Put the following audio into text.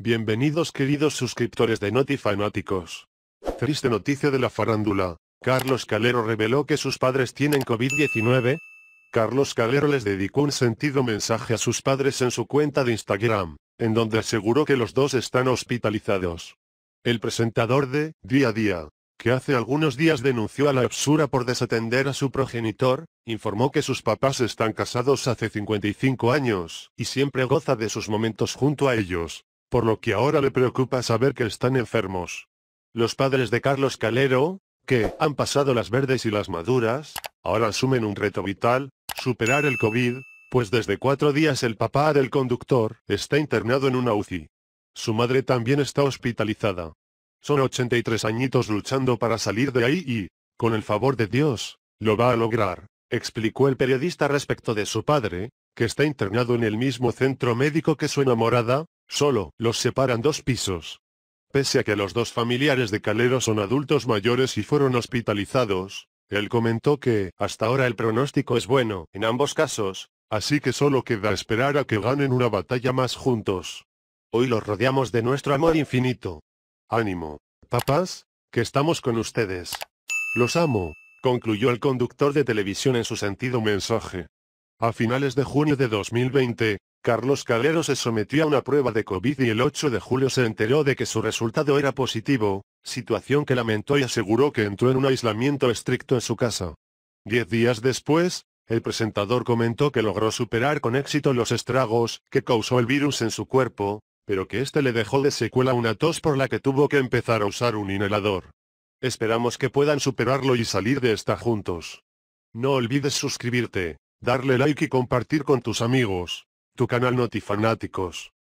Bienvenidos queridos suscriptores de NotiFanáticos. Triste noticia de la farándula. Carlos Calero reveló que sus padres tienen COVID-19. Carlos Calero les dedicó un sentido mensaje a sus padres en su cuenta de Instagram, en donde aseguró que los dos están hospitalizados. El presentador de Día a Día, que hace algunos días denunció a la absura por desatender a su progenitor, informó que sus papás están casados hace 55 años, y siempre goza de sus momentos junto a ellos, por lo que ahora le preocupa saber que están enfermos. Los padres de Carlos Calero, que han pasado las verdes y las maduras, ahora asumen un reto vital, superar el COVID, pues desde cuatro días el papá del conductor está internado en una UCI. Su madre también está hospitalizada. Son 83 añitos luchando para salir de ahí y, con el favor de Dios, lo va a lograr, explicó el periodista respecto de su padre, que está internado en el mismo centro médico que su enamorada, Solo los separan dos pisos. Pese a que los dos familiares de Calero son adultos mayores y fueron hospitalizados, él comentó que, hasta ahora el pronóstico es bueno, en ambos casos, así que solo queda esperar a que ganen una batalla más juntos. Hoy los rodeamos de nuestro amor infinito. Ánimo, papás, que estamos con ustedes. Los amo, concluyó el conductor de televisión en su sentido mensaje. A finales de junio de 2020, Carlos Calero se sometió a una prueba de COVID y el 8 de julio se enteró de que su resultado era positivo, situación que lamentó y aseguró que entró en un aislamiento estricto en su casa. Diez días después, el presentador comentó que logró superar con éxito los estragos que causó el virus en su cuerpo, pero que este le dejó de secuela una tos por la que tuvo que empezar a usar un inhalador. Esperamos que puedan superarlo y salir de esta juntos. No olvides suscribirte, darle like y compartir con tus amigos. Tu canal Notifanáticos.